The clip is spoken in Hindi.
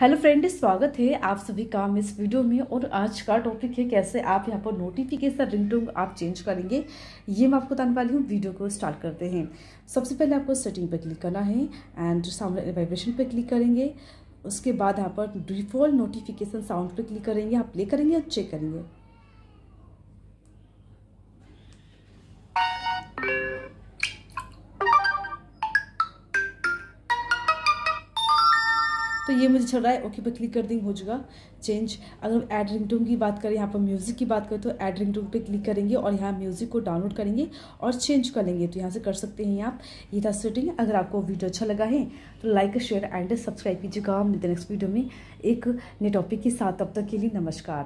हेलो फ्रेंड स्वागत है आप सभी का इस वीडियो में और आज का टॉपिक है कैसे आप यहाँ पर नोटिफिकेशन रिंगटोन आप चेंज करेंगे ये मैं आपको बताने वाली हूँ वीडियो को स्टार्ट करते हैं सबसे पहले आपको सेटिंग पर क्लिक करना है एंड साउंड वाइब्रेशन पर क्लिक करेंगे उसके बाद यहाँ पर डिफॉल्ट नोटिफिकेशन साउंड पर क्लिक करेंगे आप प्ले करेंगे और चेक करेंगे तो ये मुझे चल रहा है ओके पर क्लिक कर देंगे हो जाएगा चेंज अगर हम ऐड टोन की बात करें यहाँ पर म्यूज़िक की बात करें तो एड रिंग टोन पर क्लिक करेंगे और यहाँ म्यूज़िक को डाउनलोड करेंगे और चेंज कर लेंगे तो यहाँ से कर सकते हैं आप ये था सेटिंग अगर आपको वीडियो अच्छा लगा है तो लाइक शेयर एंड सब्सक्राइब कीजिएगा मिलते नेक्स्ट वीडियो में एक नए टॉपिक के साथ तब तक के लिए नमस्कार